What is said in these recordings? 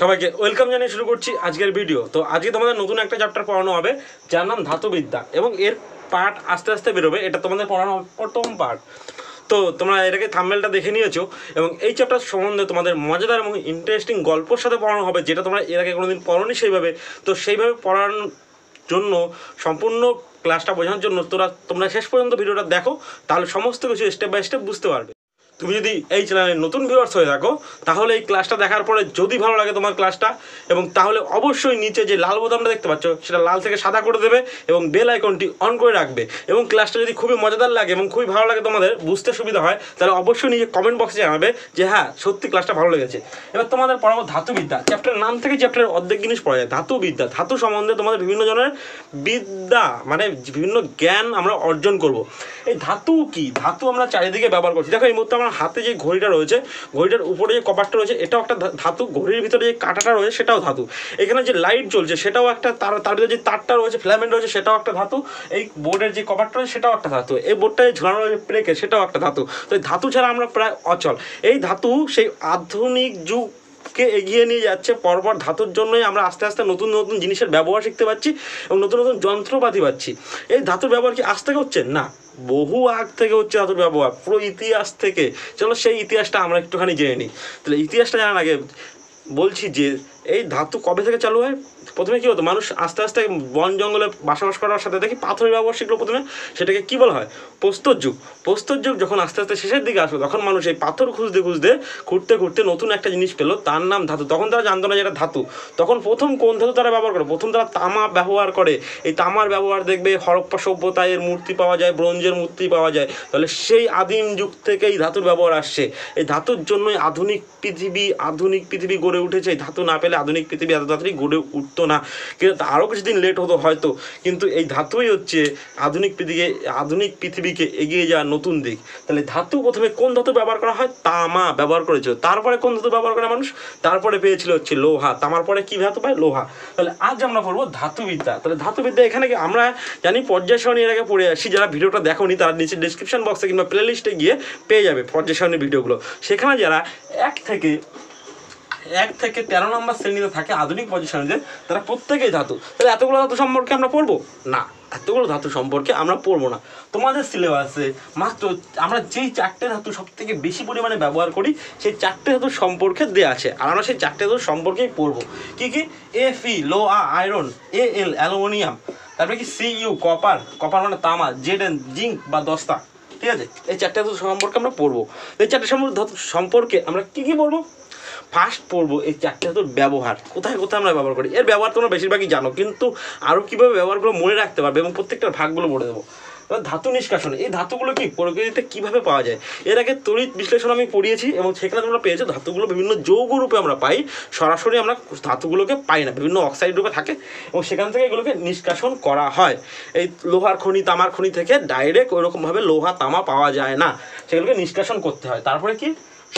সবাইকে ওয়েলকাম জানিয়ে শুরু করছি আজকের ভিডিও তো আজকে তোমাদের নতুন একটা চ্যাপ্টার পড়ানো হবে যার নাম ধাতুবিদ্যা এবং এর পার্ট আস্তে আস্তে বেরোবে এটা তোমাদের পড়ানো প্রথম পার্ট তো তোমরা এটাকে থাম্বেলটা দেখে নিয়েছো এবং এই চ্যাপ্টার সম্বন্ধে তোমাদের মজাদার এবং ইন্টারেস্টিং গল্পর সাথে পড়ানো হবে যেটা তোমরা এর আগে কোনোদিন পড়োনি সেইভাবে তো সেইভাবে পড়ানোর জন্য সম্পূর্ণ ক্লাসটা বোঝানোর জন্য তোরা তোমরা শেষ পর্যন্ত ভিডিওটা দেখো তাহলে সমস্ত কিছু স্টেপ বাই স্টেপ বুঝতে পারবে তুমি যদি এই চ্যানেলে নতুন ভিউয়ার্স হয়ে থাকো তাহলে এই ক্লাসটা দেখার পরে যদি ভালো লাগে তোমার ক্লাসটা এবং তাহলে অবশ্যই নিচে যে লাল বোতামটা দেখতে পাচ্ছ সেটা লাল থেকে সাদা করে দেবে এবং বেল আইকনটি অন করে রাখবে এবং ক্লাসটা যদি খুবই মজাদার লাগে এবং খুবই ভালো লাগে তোমাদের বুঝতে সুবিধা হয় তাহলে অবশ্যই নিজে কমেন্ট বক্সে জানাবে যে হ্যাঁ সত্যি ক্লাসটা ভালো লেগেছে এবার তোমাদের পড়াবো ধাতুবিদ্যা চ্যাপ্টারের নাম থেকে চ্যাপ্টারের অর্ধেক জিনিস পড়া যায় ধাতুবিদ্যা ধাতু সম্বন্ধে তোমাদের বিভিন্ন জনের বিদ্যা মানে বিভিন্ন জ্ঞান আমরা অর্জন করব এই ধাতু কি ধাতু আমরা চারিদিকে ব্যবহার করছি দেখো এই মুহূর্তে আমরা আমার হাতে যে ঘড়িটা রয়েছে ঘড়িটার উপরে যে কপারটা রয়েছে এটাও একটা ধাতু ঘড়ির ভিতরে যে কাঁটাটা রয়েছে সেটাও ধাতু এখানে যে লাইট জ্বলছে সেটাও একটা তার তার ভিতরে যে তারটা রয়েছে ফিলামেন্ট রয়েছে সেটাও একটা ধাতু এই বোর্ডের যে কপারটা রয়েছে সেটাও একটা ধাতু এই বোর্ডটা যে ঝোলানো রয়েছে প্রেকে সেটাও একটা ধাতু তো এই ধাতু ছাড়া আমরা প্রায় অচল এই ধাতু সেই আধুনিক যুগ কে এগিয়ে নিয়ে যাচ্ছে পরপর ধাতুর জন্যই আমরা আস্তে আস্তে নতুন নতুন জিনিসের ব্যবহার শিখতে পাচ্ছি এবং নতুন নতুন যন্ত্রপাতি পাচ্ছি এই ধাতুর ব্যবহার কি আস্তে হচ্ছে না বহু আগ থেকে হচ্ছে আতুর ব্যবহার পুরো ইতিহাস থেকে চলো সেই ইতিহাসটা আমরা একটুখানি জেনে নিই তাহলে ইতিহাসটা জানার আগে বলছি যে এই ধাতু কবে থেকে চালু হয় প্রথমে কী হতো মানুষ আস্তে আস্তে বন জঙ্গলে বাসবাস করার সাথে দেখি পাথরের ব্যবহার শিখলো প্রথমে সেটাকে কী বলা হয় প্রস্তর যুগ প্রস্তর যুগ যখন আস্তে আস্তে শেষের দিকে আসলো তখন মানুষ এই পাথর খুঁজতে খুঁজতে ঘুরতে ঘুরতে নতুন একটা জিনিস পেলো তার নাম ধাতু তখন তারা জানতো না যেটা ধাতু তখন প্রথম কোন ধাতু তারা ব্যবহার করে প্রথম তারা তামা ব্যবহার করে এই তামার ব্যবহার দেখবে হরপ্পা সভ্যতায় এর মূর্তি পাওয়া যায় ব্রোঞ্জের মূর্তি পাওয়া যায় তাহলে সেই আদিম যুগ থেকে এই ধাতুর ব্যবহার আসছে এই ধাতুর জন্যই আধুনিক পৃথিবী আধুনিক পৃথিবী গড়ে উঠেছে এই ধাতু না পেলে আধুনিক পৃথিবী এত তাড়াতাড়ি গড়ে উঠতো না কিন্তু আরও কিছুদিন লেট হতো হয়তো কিন্তু এই ধাতুই হচ্ছে আধুনিক পৃথিবীকে আধুনিক পৃথিবীকে এগিয়ে যাওয়ার নতুন দিক তাহলে ধাতু প্রথমে কোন ধাতু ব্যবহার করা হয় তামা ব্যবহার করেছিল তারপরে কোন ধাতু ব্যবহার করে মানুষ তারপরে পেয়েছিল হচ্ছে লোহা তামার পরে কী ধাতু পায় লোহা তাহলে আজ আমরা পড়বো ধাতুবিদ্যা তাহলে ধাতুবিদ্যা এখানে কি আমরা জানি পর্যায় সারণী এর আগে পড়ে আসি যারা ভিডিওটা দেখো নি তারা নিচে ডিসক্রিপশন বক্সে কিংবা প্লেলিস্টে গিয়ে পেয়ে যাবে পর্যায় সারণীর ভিডিওগুলো সেখানে যারা এক থেকে এক থেকে তেরো নম্বর শ্রেণীতে থাকে আধুনিক পজিশনারদের তারা প্রত্যেকেই ধাতু তাহলে এতগুলো ধাতু সম্পর্কে আমরা পড়বো না এতগুলো ধাতু সম্পর্কে আমরা পড়বো না তোমাদের সিলেবাসে মাত্র আমরা যেই চারটে ধাতু সব থেকে বেশি পরিমাণে ব্যবহার করি সেই চারটে ধাতু সম্পর্কে দেওয়া আছে আর আমরা সেই চারটে ধাতু সম্পর্কেই পড়বো কী কী এফি লো আ আয়রন এ এল অ্যালুমিনিয়াম তারপরে কি সিইউ কপার কপার মানে তামা জেড এন জিঙ্ক বা দস্তা ঠিক আছে এই চারটে ধাতু সম্পর্কে আমরা পড়বো এই চারটে সম্পর্কে আমরা কী কী পড়বো ফার্স্ট পড়বো এই চারটে ধাতুর ব্যবহার কোথায় কোথায় আমরা ব্যবহার করি এর ব্যবহার তোমরা বেশিরভাগই জানো কিন্তু আরও কীভাবে ব্যবহারগুলো মনে রাখতে পারবে এবং প্রত্যেকটার ভাগগুলো বলে দেবো এবার ধাতু নিষ্কাশন এই ধাতুগুলো কি প্রকৃতিতে কীভাবে পাওয়া যায় এর আগে তড়িৎ বিশ্লেষণ আমি পড়িয়েছি এবং সেখানে তোমরা পেয়েছো ধাতুগুলো বিভিন্ন যৌগ রূপে আমরা পাই সরাসরি আমরা ধাতুগুলোকে পাই না বিভিন্ন অক্সাইড রূপে থাকে এবং সেখান থেকে এগুলোকে নিষ্কাশন করা হয় এই লোহার খনি তামার খনি থেকে ডাইরেক্ট ওইরকমভাবে লোহা তামা পাওয়া যায় না সেগুলোকে নিষ্কাশন করতে হয় তারপরে কি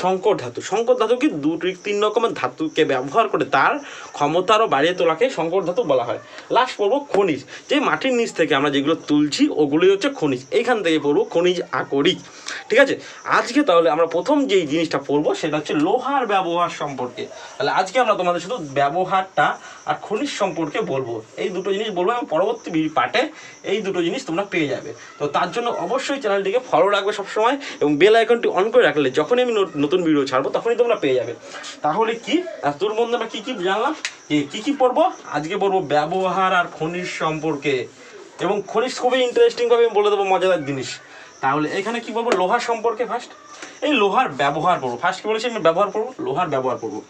সংকর ধাতু সংকর কি দুটি তিন রকমের ধাতুকে ব্যবহার করে তার ক্ষমতা আরও বাড়িয়ে তোলাকে সংকর ধাতু বলা হয় লাস্ট পড়ব খনিজ যে মাটির নিচ থেকে আমরা যেগুলো তুলছি ওগুলোই হচ্ছে খনিজ এইখান থেকে পড়ব খনিজ আকরিক ঠিক আছে আজকে তাহলে আমরা প্রথম যেই জিনিসটা পড়বো সেটা হচ্ছে লোহার ব্যবহার সম্পর্কে তাহলে আজকে আমরা তোমাদের শুধু ব্যবহারটা আর খনিজ সম্পর্কে বলবো এই দুটো জিনিস বলবো এবং পরবর্তী পার্টে এই দুটো জিনিস তোমরা পেয়ে যাবে তো তার জন্য অবশ্যই চ্যানেলটিকে ফলো রাখবে সবসময় এবং বেল আইকনটি অন করে রাখলে যখনই আমি নতুন ভিডিও ছাড়বো তখনই তোমরা পেয়ে যাবে তাহলে কি তোর বন্ধু আমরা কী কী জানলাম কী কী পড়বো আজকে পড়বো ব্যবহার আর খনিজ সম্পর্কে এবং খনিজ খুবই ইন্টারেস্টিংভাবে আমি বলে দেবো মজাদার জিনিস তাহলে এখানে কি বলবো লোহা সম্পর্কে ফার্স্ট এই লোহার ব্যবহার করবো ফার্স্ট কী বলেছি আমি ব্যবহার করবো লোহার ব্যবহার করবো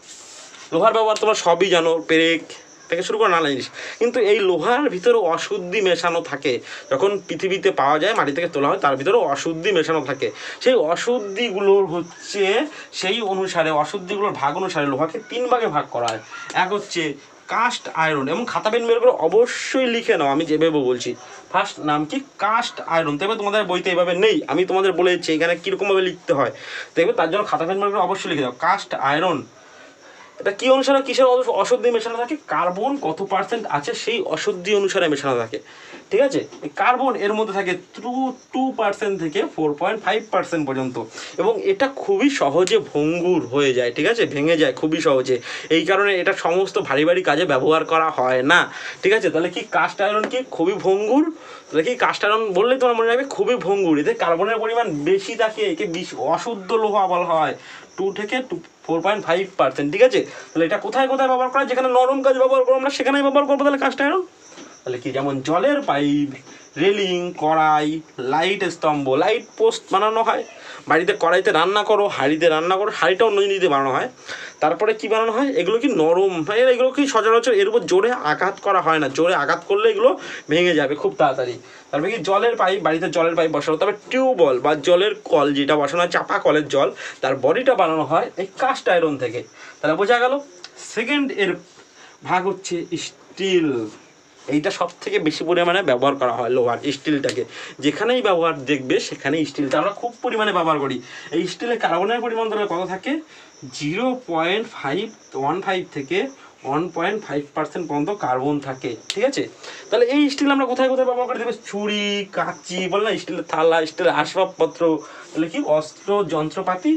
লোহার ব্যবহার তোমার সবই জানো পেরেক থেকে শুরু করে নানা জিনিস কিন্তু এই লোহার ভিতরে অশুদ্ধি মেশানো থাকে যখন পৃথিবীতে পাওয়া যায় মাটি থেকে তোলা হয় তার ভিতরে অশুদ্ধি মেশানো থাকে সেই অশুদ্ধিগুলোর হচ্ছে সেই অনুসারে অশুদ্ধিগুলোর ভাগ অনুসারে লোহাকে তিন ভাগে ভাগ করা হয় এক হচ্ছে কাস্ট আয়রন এবং খাতা পেন বের করে অবশ্যই লিখে নাও আমি যেভাবে বলছি ফার্স্ট নাম কি কাস্ট আয়রন দেখবে তোমাদের বইতে এভাবে নেই আমি তোমাদের বলে দিচ্ছি এখানে কীরকমভাবে লিখতে হয় দেখবে তার জন্য খাতা পেন বের করে অবশ্যই লিখে দাও কাস্ট আয়রন এটা কি অনুসারে কিসের অশুদ্ধি মেশানো থাকে কার্বন কত পার্সেন্ট আছে সেই অশুদ্ধি অনুসারে মেশানো থাকে ঠিক আছে কার্বন এর মধ্যে থাকে টু টু পার্সেন্ট থেকে ফোর পয়েন্ট ফাইভ পার্সেন্ট পর্যন্ত এবং এটা খুবই সহজে ভঙ্গুর হয়ে যায় ঠিক আছে ভেঙে যায় খুবই সহজে এই কারণে এটা সমস্ত ভারী ভারী কাজে ব্যবহার করা হয় না ঠিক আছে তাহলে কি কাস্ট আয়রন কি খুবই ভঙ্গুর তাহলে কি কাস্ট আয়রন বললে তোমার মনে হবে খুবই ভঙ্গুর এতে কার্বনের পরিমাণ বেশি থাকে একে বিশ অশুদ্ধ লোহা বলা হয় টু থেকে two four point five percent ঠিক আছে তাহলে এটা কোথায় কোথায় ব্যবহার করা যেখানে নরম কাজ ব্যবহার করবো আমরা সেখানেই ব্যবহার করবো তাহলে কাজটা এরকম তাহলে কি যেমন জলের পাইপ রেলিং কড়াই লাইট স্তম্ভ লাইট পোস্ট বানানো হয় বাড়িতে কড়াইতে রান্না করো হাঁড়িতে রান্না করো হাঁড়িটাও নই নিতে বানানো হয় তারপরে কি বানানো হয় এগুলো কি নরম মানে এর এগুলো কি সচরাচর এর উপর জোরে আঘাত করা হয় না জোরে আঘাত করলে এগুলো ভেঙে যাবে খুব তাড়াতাড়ি তারপরে মানে কি জলের পাইপ বাড়িতে জলের পাইপ বসানো তবে টিউবওয়েল বা জলের কল যেটা বসানো হয় চাপা কলের জল তার বডিটা বানানো হয় এই কাস্ট আয়রন থেকে তাহলে বোঝা গেল সেকেন্ড এর ভাগ হচ্ছে স্টিল এইটা সব থেকে বেশি পরিমাণে ব্যবহার করা হয় লোহার স্টিলটাকে যেখানেই ব্যবহার দেখবে সেখানেই স্টিলটা আমরা খুব পরিমাণে ব্যবহার করি এই স্টিলে কার্বনের পরিমাণ ধরে কত থাকে zero point five one five থেকে ওয়ান পয়েন্ট ফাইভ পার্সেন্ট পর্যন্ত কার্বন থাকে ঠিক আছে তাহলে এই স্টিল আমরা কোথায় কোথায় ব্যবহার করি দেখবে চুড়ি কাঁচি বল না স্টিলের থালা স্টিলের আসবাবপত্র তাহলে কি অস্ত্র যন্ত্রপাতি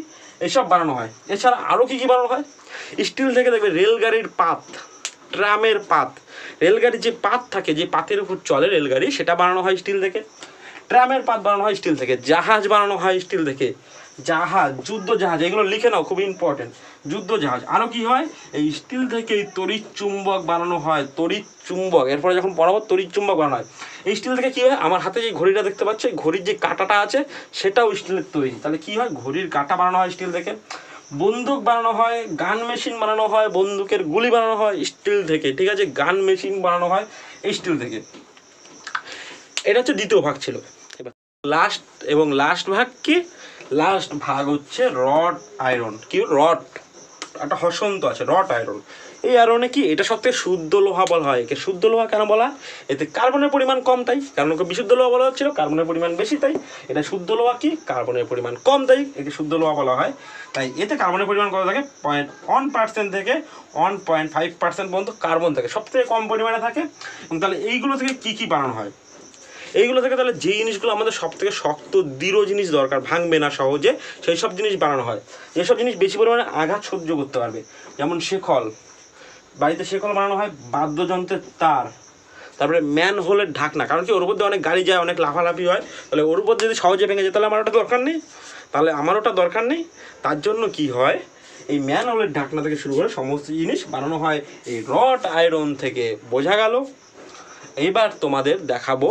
এসব বানানো হয় এছাড়া আরও কী কী বানানো হয় স্টিল থেকে দেখবে রেলগাড়ির পাত ট্রামের পাত রেলগাড়ির যে পাত থাকে যে পাতের উপর চলে রেলগাড়ি সেটা বানানো হয় স্টিল থেকে ট্রামের পাত বানানো হয় স্টিল থেকে জাহাজ বানানো হয় স্টিল থেকে জাহাজ যুদ্ধ জাহাজ এগুলো লিখে নাও খুব ইম্পর্টেন্ট যুদ্ধ জাহাজ আরও কি হয় এই স্টিল থেকে এই তড়িৎ চুম্বক বানানো হয় তড়িৎ চুম্বক এরপরে যখন পড়াবো তড়িৎ চুম্বক বানানো হয় এই স্টিল থেকে কী হয় আমার হাতে যে ঘড়িটা দেখতে পাচ্ছি ঘড়ির যে কাঁটাটা আছে সেটাও স্টিলের তৈরি তাহলে কী হয় ঘড়ির কাঁটা বানানো হয় স্টিল থেকে বন্দুক বানানো হয় গান মেশিন বানানো হয় বন্দুকের গুলি বানানো হয় স্টিল থেকে ঠিক আছে গান মেশিন বানানো হয় স্টিল থেকে এটা হচ্ছে দ্বিতীয় ভাগ ছিল লাস্ট এবং লাস্ট ভাগ কি লাস্ট ভাগ হচ্ছে রড আয়রন কি রড একটা হসন্ত আছে রড আয়রন এই কারণে কি এটা সবথেকে শুদ্ধ লোহা বলা হয় একে শুদ্ধ লোহা কেন বলা এতে কার্বনের পরিমাণ কম তাই কারণ ওকে বিশুদ্ধ লোহা বলা হচ্ছিল কার্বনের পরিমাণ বেশি তাই এটা শুদ্ধ লোহা কি কার্বনের পরিমাণ কম তাই একে শুদ্ধ লোহা বলা হয় তাই এতে কার্বনের পরিমাণ কত থাকে পয়েন্ট ওয়ান পার্সেন্ট থেকে ওয়ান পয়েন্ট ফাইভ পার্সেন্ট পর্যন্ত কার্বন থাকে সবথেকে কম পরিমাণে থাকে এবং তাহলে এইগুলো থেকে কি কি বানানো হয় এইগুলো থেকে তাহলে যে জিনিসগুলো আমাদের সব থেকে শক্ত দৃঢ় জিনিস দরকার ভাঙবে না সহজে সেই সব জিনিস বানানো হয় যেসব জিনিস বেশি পরিমাণে আঘাত সহ্য করতে পারবে যেমন শেখল বাড়িতে শেকল বানানো হয় বাদ্যযন্ত্রের তার তারপরে ম্যান হোলের ঢাকনা কারণ কি ওর দিয়ে অনেক গাড়ি যায় অনেক লাফালাফি হয় তাহলে ওর উপর যদি সহজে ভেঙে যায় তাহলে আমার ওটা দরকার নেই তাহলে আমার ওটা দরকার নেই তার জন্য কি হয় এই ম্যান হোলের ঢাকনা থেকে শুরু করে সমস্ত জিনিস বানানো হয় এই রড আয়রন থেকে বোঝা গেল এইবার তোমাদের দেখাবো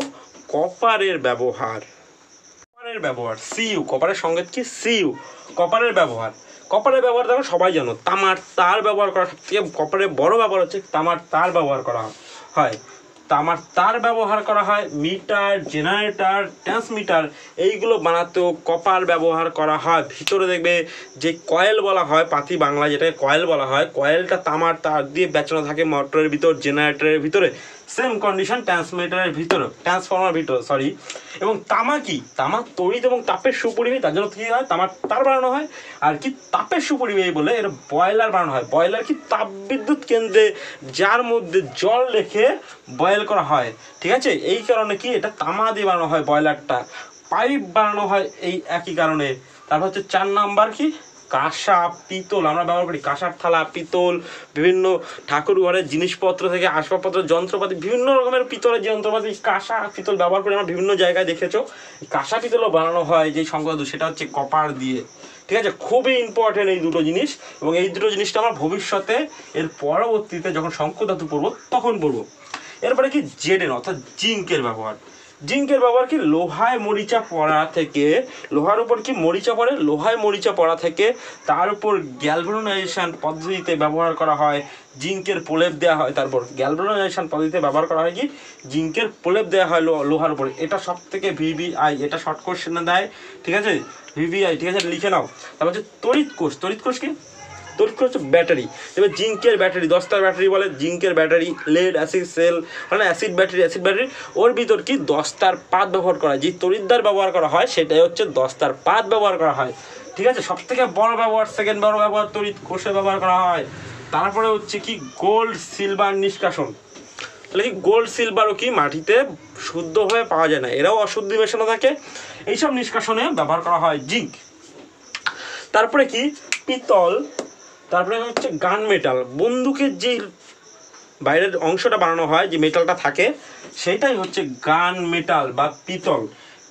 কপারের ব্যবহার কপারের ব্যবহার সিইউ কপারের সঙ্গে কি সিইউ কপারের ব্যবহার কপারের ব্যবহার দেখো সবাই জানো তামার তার ব্যবহার করা সবথেকে কপারের বড় ব্যবহার হচ্ছে তামার তার ব্যবহার করা হয় তামার তার ব্যবহার করা হয় মিটার জেনারেটার ট্রান্সমিটার এইগুলো বানাতেও কপার ব্যবহার করা হয় ভিতরে দেখবে যে কয়েল বলা হয় পাতি বাংলা যেটাকে কয়েল বলা হয় কয়েলটা তামার তার দিয়ে বেচানো থাকে মোটরের ভিতর জেনারেটরের ভিতরে সেম কন্ডিশন ট্রান্সমিটারের ভিতরে ট্রান্সফর্মার ভিতর সরি এবং তামা কি তামা তড়িৎ এবং তাপের সুপরিমী তার জন্য কী হয় তামাক তার বানানো হয় আর কি তাপের সুপরিমী বলে এটা ব্রয়লার বানানো হয় ব্রয়লার কি তাপ বিদ্যুৎ কেন্দ্রে যার মধ্যে জল রেখে বয়েল করা হয় ঠিক আছে এই কারণে কি এটা তামা দিয়ে বানানো হয় ব্রয়লারটা পাইপ বানানো হয় এই একই কারণে তারপর হচ্ছে চার নাম্বার কি কাঁসা পিতল আমরা ব্যবহার করি কাঁসার থালা পিতল বিভিন্ন ঠাকুর ঘরের জিনিসপত্র থেকে আসবাবপত্র যন্ত্রপাতি বিভিন্ন রকমের পিতলের যন্ত্রপাতি কাঁসা পিতল ব্যবহার করে আমরা বিভিন্ন জায়গায় দেখেছো কাঁসা পিতলও বানানো হয় যে সংক্রান্ত সেটা হচ্ছে কপার দিয়ে ঠিক আছে খুবই ইম্পর্টেন্ট এই দুটো জিনিস এবং এই দুটো জিনিসটা আমরা ভবিষ্যতে এর পরবর্তীতে যখন শঙ্কর ধাতু পড়বো তখন পড়বো এরপরে কি জেডেন অর্থাৎ জিঙ্কের ব্যবহার জিঙ্কের ব্যবহার কি লোহায় মরিচা পড়া থেকে লোহার উপর কি মরিচা পড়ে লোহায় মরিচা পড়া থেকে তার উপর গ্যালভ্রোনাইজেশন পদ্ধতিতে ব্যবহার করা হয় জিঙ্কের প্রলেপ দেওয়া হয় তারপর গ্যালভ্রোনাইজেশন পদ্ধতিতে ব্যবহার করা হয় কি জিঙ্কের প্রলেপ দেওয়া হয় লোহার উপর এটা সব থেকে ভিভিআই এটা শর্ট কোশ্চেনে দেয় ঠিক আছে ভিভিআই ঠিক আছে লিখে নাও তারপর হচ্ছে তরিত কোষ তরিত কোষ কি তো হচ্ছে ব্যাটারি এবার জিঙ্কের ব্যাটারি দশটার ব্যাটারি বলে জিঙ্কের ব্যাটারি লেড অ্যাসিড সেল মানে অ্যাসিড ব্যাটারি অ্যাসিড ব্যাটারি ওর ভিতর কি দশটার পাত ব্যবহার করা যে তরিদ্দার ব্যবহার করা হয় সেটাই হচ্ছে দশটার পাত ব্যবহার করা হয় ঠিক আছে সব থেকে বড় ব্যবহার সেকেন্ড বড় ব্যবহার তরিৎ কোষে ব্যবহার করা হয় তারপরে হচ্ছে কি গোল্ড সিলভার নিষ্কাশন তাহলে কি গোল্ড সিলভারও কি মাটিতে শুদ্ধ হয়ে পাওয়া যায় না এরাও অশুদ্ধি মেশানো থাকে এইসব নিষ্কাশনে ব্যবহার করা হয় জিঙ্ক তারপরে কি পিতল তারপরে হচ্ছে গান মেটাল বন্দুকের যে বাইরের অংশটা বানানো হয় যে মেটালটা থাকে সেটাই হচ্ছে গান মেটাল বা পিতল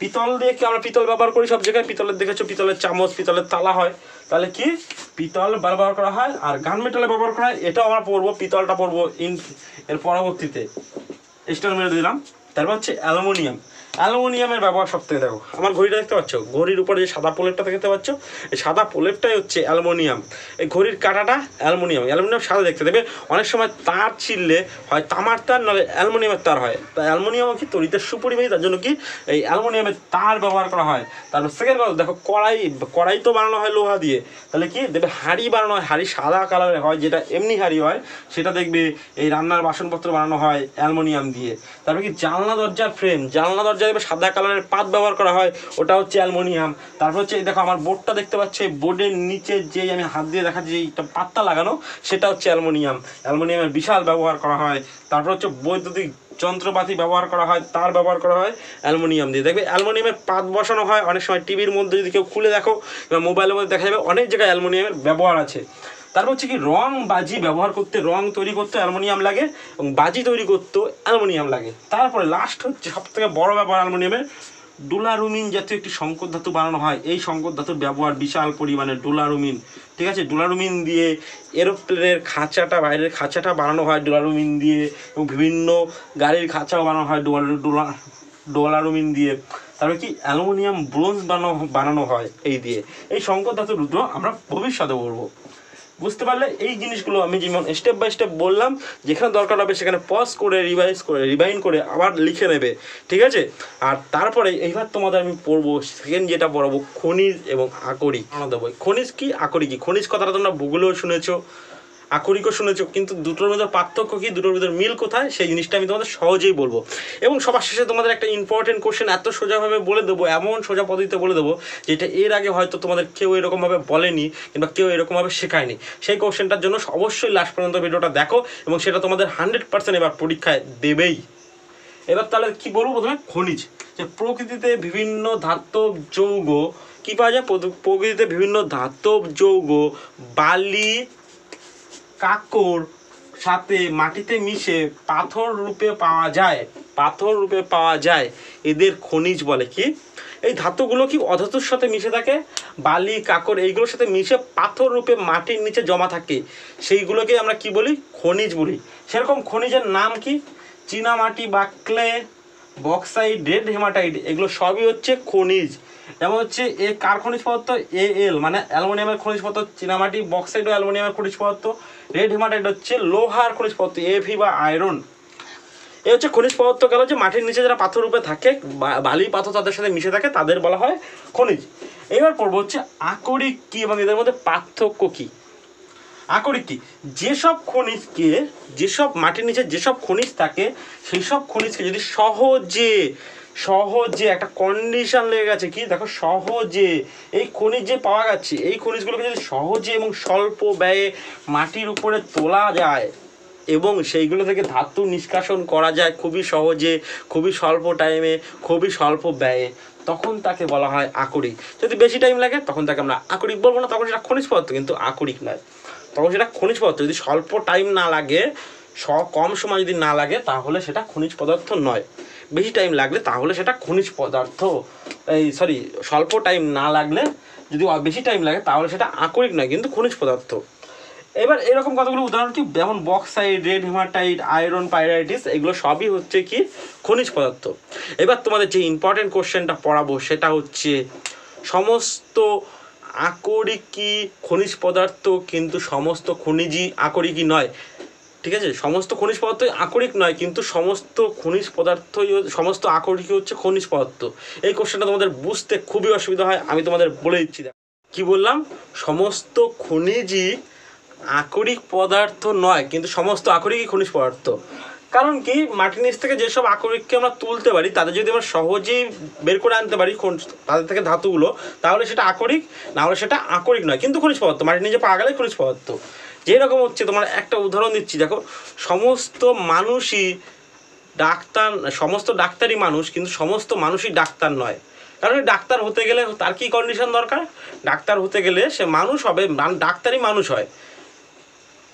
পিতল দিয়ে কি আমরা পিতল ব্যবহার করি সব জায়গায় পিতলের দেখেছো পিতলের চামচ পিতলের তালা হয় তাহলে কি পিতল ব্যবহার করা হয় আর গান মেটালে ব্যবহার করা হয় এটাও আমরা পড়বো পিতলটা পড়বো ইন এর পরবর্তীতে স্টার মেরে দিলাম তারপর হচ্ছে অ্যালুমিনিয়াম অ্যালুমিনিয়ামের ব্যবহার সব থেকে দেখো আমার ঘড়িটা দেখতে পাচ্ছ ঘড়ির উপরে যে সাদা পোলেটটা দেখতে পাচ্ছ এই সাদা প্রলেপটাই হচ্ছে অ্যালুমিনিয়াম এই ঘড়ির কাঁটাটা অ্যালুমিনিয়াম অ্যালুমিনিয়াম সাদা দেখতে দেবে অনেক সময় তার ছিললে হয় তামার তার নয় অ্যালুমিনিয়ামের তার হয় তা অ্যালুমিনিয়ামও কি তরিতের সুপরিমাণে তার জন্য কি এই অ্যালুমিনিয়ামের তার ব্যবহার করা হয় তারপর সেকেন্ড মানে কথা দেখো কড়াই কড়াই তো বানানো হয় লোহা দিয়ে তাহলে কি দেবে হাঁড়ি বানানো হয় হাঁড়ি সাদা কালারের হয় যেটা এমনি হাঁড়ি হয় সেটা দেখবে এই রান্নার বাসনপত্র বানানো হয় অ্যালুমিনিয়াম দিয়ে তারপর কি জানলা দরজার ফ্রেম জানলা দরজা পর্যায়ে সাদা কালারের পাত ব্যবহার করা হয় ওটা হচ্ছে অ্যালমোনিয়াম তারপর হচ্ছে দেখো আমার বোর্ডটা দেখতে পাচ্ছ এই বোর্ডের নিচে যে আমি হাত দিয়ে দেখা যে পাত্তা লাগানো সেটা হচ্ছে অ্যালমোনিয়াম অ্যালমোনিয়ামের বিশাল ব্যবহার করা হয় তারপর হচ্ছে বৈদ্যুতিক যন্ত্রপাতি ব্যবহার করা হয় তার ব্যবহার করা হয় অ্যালমোনিয়াম দিয়ে দেখবে অ্যালমোনিয়ামের পাত বসানো হয় অনেক সময় টিভির মধ্যে যদি কেউ খুলে দেখো বা মোবাইলের মধ্যে দেখা যাবে অনেক জায়গায় অ্যালমোনিয়ামের ব্যবহার আছে তারপর হচ্ছে কি রং বাজি ব্যবহার করতে রং তৈরি করতে অ্যালুমিনিয়াম লাগে এবং বাজি তৈরি করতে অ্যালুমিনিয়াম লাগে তারপরে লাস্ট হচ্ছে সবথেকে বড় ব্যাপার অ্যালুমিনিয়ামের ডোলারুমিন জাতীয় একটি সংকট ধাতু বানানো হয় এই সংকট ধাতুর ব্যবহার বিশাল পরিমাণে ডোলারুমিন ঠিক আছে ডোলারুমিন দিয়ে এরোপ্লেনের খাঁচাটা বাইরের খাঁচাটা বানানো হয় ডোলারুমিন দিয়ে এবং বিভিন্ন গাড়ির খাঁচাও বানানো হয় ডোলার ডোলা ডোলারুমিন দিয়ে তারপরে কি অ্যালুমিনিয়াম ব্রোঞ্জ বানানো বানানো হয় এই দিয়ে এই সংকট ধাতুর রুদ্র আমরা ভবিষ্যতে বলবো বুঝতে পারলে এই জিনিসগুলো আমি যেমন স্টেপ বাই স্টেপ বললাম যেখানে দরকার হবে সেখানে পজ করে রিভাইজ করে রিভাইন করে আবার লিখে নেবে ঠিক আছে আর তারপরে এইবার তোমাদের আমি পড়বো সেকেন্ড যেটা পড়াবো খনিজ এবং আকরিক দেবো খনিজ কি আকরিক কি খনিজ কথাটা তোমরা ভূগোলেও শুনেছো আকরিকও শুনেছো কিন্তু দুটোর ভিতর পার্থক্য কী দুটোর ভিতর মিল কোথায় সেই জিনিসটা আমি তোমাদের সহজেই বলবো এবং সবার শেষে তোমাদের একটা ইম্পর্টেন্ট কোশ্চেন এত সোজাভাবে বলে দেবো এমন সোজা পদ্ধতিতে বলে দেবো যেটা এর আগে হয়তো তোমাদের কেউ এরকমভাবে বলেনি কিংবা কেউ এরকমভাবে শেখায়নি সেই কোশ্চেনটার জন্য অবশ্যই লাস্ট পর্যন্ত ভিডিওটা দেখো এবং সেটা তোমাদের হান্ড্রেড পার্সেন্ট এবার পরীক্ষায় দেবেই এবার তাহলে কি বলবো প্রথমে খনিজ যে প্রকৃতিতে বিভিন্ন ধাতব যৌগ কী পাওয়া যায় প্রকৃতিতে বিভিন্ন ধাতব যৌগ বালি কাকর সাথে মাটিতে মিশে পাথর রূপে পাওয়া যায় পাথর রূপে পাওয়া যায় এদের খনিজ বলে কি এই ধাতুগুলো কি অধাতুর সাথে মিশে থাকে বালি কাকর এইগুলোর সাথে মিশে পাথর রূপে মাটির নিচে জমা থাকে সেইগুলোকে আমরা কি বলি খনিজ বলি সেরকম খনিজের নাম কি চীনামাটি বা ক্লে বক্সাইড রেড হেমাটাইট এগুলো সবই হচ্ছে খনিজ যেমন হচ্ছে এ কার খনিজ পদার্থ এ এল মানে অ্যালুমিনিয়ামের খনিজ পদার্থ চিনামাটি বক্সাইড ও অ্যালুমিনিয়ামের খনিজ পদার্থ রেড হেমাটাইট হচ্ছে লোহার খনিজ পদার্থ এফি বা আয়রন এ হচ্ছে খনিজ পদার্থ গেল যে মাটির নিচে যারা পাথর রূপে থাকে বালি পাথর তাদের সাথে মিশে থাকে তাদের বলা হয় খনিজ এবার পড়বো হচ্ছে আকরিক কী এবং এদের মধ্যে পার্থক্য কী কি যেসব খনিজকে যেসব মাটির নিচে যেসব খনিজ থাকে সেই সব খনিজকে যদি সহজে সহজে একটা কন্ডিশন লেগে গেছে কি দেখো সহজে এই খনিজ যে পাওয়া যাচ্ছে এই খনিজগুলোকে যদি সহজে এবং স্বল্প ব্যয়ে মাটির উপরে তোলা যায় এবং সেইগুলো থেকে ধাতু নিষ্কাশন করা যায় খুবই সহজে খুবই স্বল্প টাইমে খুবই স্বল্প ব্যয়ে তখন তাকে বলা হয় আকরিক যদি বেশি টাইম লাগে তখন তাকে আমরা আকরিক বলবো না তখন সেটা খনিজ পদার্থ কিন্তু আকরিক নয় তখন সেটা খনিজ পদার্থ যদি স্বল্প টাইম না লাগে স কম সময় যদি না লাগে তাহলে সেটা খনিজ পদার্থ নয় বেশি টাইম লাগলে তাহলে সেটা খনিজ পদার্থ এই সরি স্বল্প টাইম না লাগলে যদি বেশি টাইম লাগে তাহলে সেটা আকরিক নয় কিন্তু খনিজ পদার্থ এবার এরকম কতগুলো উদাহরণ কি যেমন bauxite red hematite iron pyrites এগুলো সবই হচ্ছে কি খনিজ পদার্থ এবার তোমাদের যে ইম্পর্টেন্ট কোশ্চেনটা পড়াবো সেটা হচ্ছে সমস্ত আকরিকি খনিজ পদার্থ কিন্তু সমস্ত খনিজই আকরিকি নয় ঠিক আছে সমস্ত খনিজ পদার্থ আকরিক নয় কিন্তু সমস্ত খনিজ পদার্থই সমস্ত আকরিকই হচ্ছে খনিজ পদার্থ এই কোশ্চেনটা তোমাদের বুঝতে খুবই অসুবিধা হয় আমি তোমাদের বলে দিচ্ছি কি বললাম সমস্ত খনিজই আকরিক পদার্থ নয় কিন্তু সমস্ত আকরিকই খনিজ পদার্থ কারণ কি মাটির নিচ থেকে যেসব আকরিককে আমরা তুলতে পারি তাদের যদি আমরা সহজেই বের করে আনতে পারি কোন তাদের থেকে ধাতুগুলো তাহলে সেটা আকরিক না হলে সেটা আকরিক নয় কিন্তু খনিজ পদার্থ মাটির নিচে পাওয়া গেলে খনিজ পদার্থ যেরকম হচ্ছে তোমার একটা উদাহরণ দিচ্ছি দেখো সমস্ত মানুষই ডাক্তার সমস্ত ডাক্তারই মানুষ কিন্তু সমস্ত মানুষই ডাক্তার নয় কারণ ডাক্তার হতে গেলে তার কি কন্ডিশন দরকার ডাক্তার হতে গেলে সে মানুষ হবে ডাক্তারই মানুষ হয়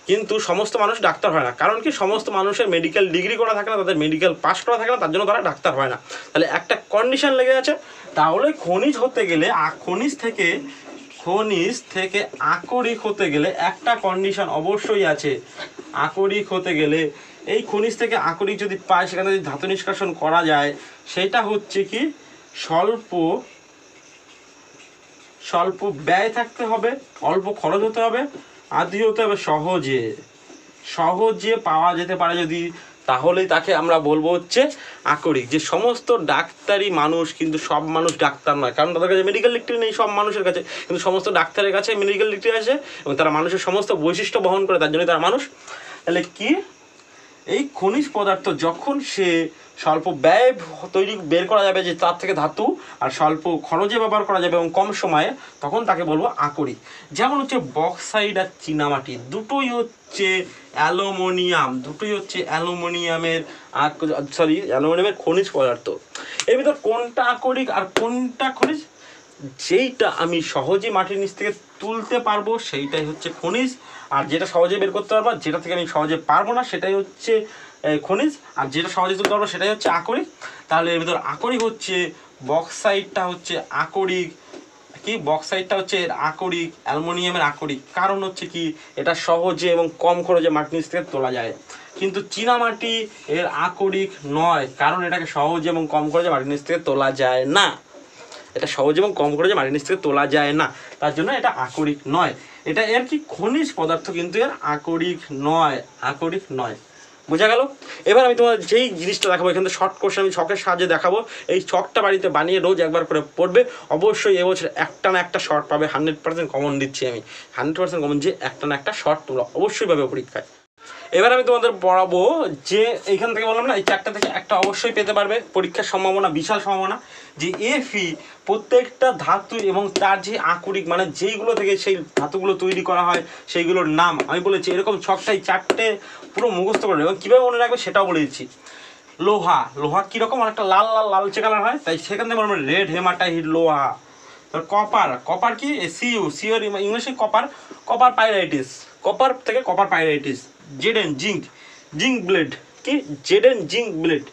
কিন্তু সমস্ত মানুষ ডাক্তার হয় না কারণ কি সমস্ত মানুষের মেডিকেল ডিগ্রি করা থাকে না তাদের মেডিকেল পাস করা থাকে না তার জন্য তারা ডাক্তার হয় না তাহলে একটা কন্ডিশন লেগে আছে তাহলে খনিজ হতে গেলে খনিজ থেকে খনিজ থেকে আকরিক হতে গেলে একটা কন্ডিশন অবশ্যই আছে আকরিক হতে গেলে এই খনিজ থেকে আকরিক যদি পায় সেখানে যদি ধাতু নিষ্কাশন করা যায় সেটা হচ্ছে কি স্বল্প স্বল্প ব্যয় থাকতে হবে অল্প খরচ হতে হবে আত্মীয়তা সহজে সহজে পাওয়া যেতে পারে যদি তাহলেই তাকে আমরা বলবো হচ্ছে আকরিক যে সমস্ত ডাক্তারি মানুষ কিন্তু সব মানুষ ডাক্তার নয় কারণ তাদের কাছে মেডিকেল ডিগ্রি নেই সব মানুষের কাছে কিন্তু সমস্ত ডাক্তারের কাছে মেডিকেল ডিগ্রি আছে এবং তারা মানুষের সমস্ত বৈশিষ্ট্য বহন করে তার জন্য তারা মানুষ তাহলে কি এই খনিজ পদার্থ যখন সে স্বল্প ব্যয় তৈরি বের করা যাবে যে তার থেকে ধাতু আর স্বল্প খরচে ব্যবহার করা যাবে এবং কম সময়ে তখন তাকে বলবো আকরিক যেমন হচ্ছে বক্সাইড আর চীনামাটি দুটোই হচ্ছে অ্যালুমিনিয়াম দুটোই হচ্ছে অ্যালুমিনিয়ামের সরি অ্যালুমিনিয়ামের খনিজ পদার্থ এর ভিতর কোনটা আকরিক আর কোনটা খনিজ যেইটা আমি সহজে মাটির নিচ থেকে তুলতে পারবো সেইটাই হচ্ছে খনিজ আর যেটা সহজে বের করতে পারবো যেটা থেকে আমি সহজে পারবো না সেটাই হচ্ছে খনিজ আর যেটা সহজে তুলতে পারবো সেটাই হচ্ছে আকরিক তাহলে এর ভিতর আকরিক হচ্ছে বক্সাইডটা হচ্ছে আকরিক কি বক্সাইডটা হচ্ছে এর আকরিক অ্যালমোনিয়ামের আকরিক কারণ হচ্ছে কি এটা সহজে এবং কম খরচে মাটি নিচ থেকে তোলা যায় কিন্তু চীনামাটি এর আকরিক নয় কারণ এটাকে সহজে এবং কম খরচে মাটির নিচ থেকে তোলা যায় না এটা সহজ এবং কম খরচে মাটির নিচ থেকে তোলা যায় না তার জন্য এটা আকরিক নয় এটা এর কি খনিজ পদার্থ কিন্তু এর আকরিক নয় আকরিক নয় বোঝা গেল এবার আমি তোমার যেই জিনিসটা দেখাবো এখানে শর্ট কোশ্চেন আমি ছকের সাহায্যে দেখাবো এই ছকটা বাড়িতে বানিয়ে রোজ একবার করে পড়বে অবশ্যই এবছর একটা না একটা শর্ট পাবে হান্ড্রেড পার্সেন্ট কমন দিচ্ছি আমি হান্ড্রেড পার্সেন্ট কমন যে একটা না একটা শর্ট তোমরা অবশ্যই পাবে পরীক্ষায় এবার আমি তোমাদের পড়াবো যে এখান থেকে বললাম না এই চারটা থেকে একটা অবশ্যই পেতে পারবে পরীক্ষার সম্ভাবনা বিশাল সম্ভাবনা যে এফি প্রত্যেকটা ধাতু এবং তার যে আকুরিক মানে যেইগুলো থেকে সেই ধাতুগুলো তৈরি করা হয় সেইগুলোর নাম আমি বলেছি এরকম ছকটাই চারটে পুরো মুখস্থ করে এবং কীভাবে মনে রাখবে সেটাও বলে দিচ্ছি লোহা লোহা কীরকম অনেকটা লাল লাল লালচে কালার হয় তাই সেখান থেকে আমরা রেড হেমাটাই লোহা তারপর কপার কপার কি সিউ সিওর ইংলিশে কপার কপার পাইরাইটিস কপার থেকে কপার পাইরাইটিস জেডেন জিঙ্ক জিঙ্ক ব্লেড কি জেডেন জিঙ্ক ব্লেড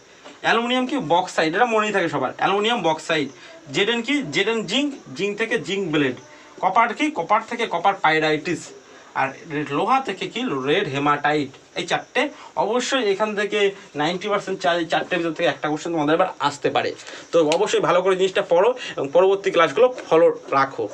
অ্যালুমিনিয়াম কি বক্সাইড এটা মনেই থাকে সবার অ্যালুমিনিয়াম বক্সাইড জেডেন কি জেডেন জিঙ্ক জিঙ্ক থেকে জিঙ্ক ব্লেড কপার কি কপার থেকে কপার পাইরাইটিস আর লোহা থেকে কি রেড হেমাটাইট এই চারটে অবশ্যই এখান থেকে নাইনটি পার্সেন্ট চার চারটে ভিতর থেকে একটা কোশ্চেন তোমাদের এবার আসতে পারে তো অবশ্যই ভালো করে জিনিসটা পড়ো এবং পরবর্তী ক্লাসগুলো ফলো রাখো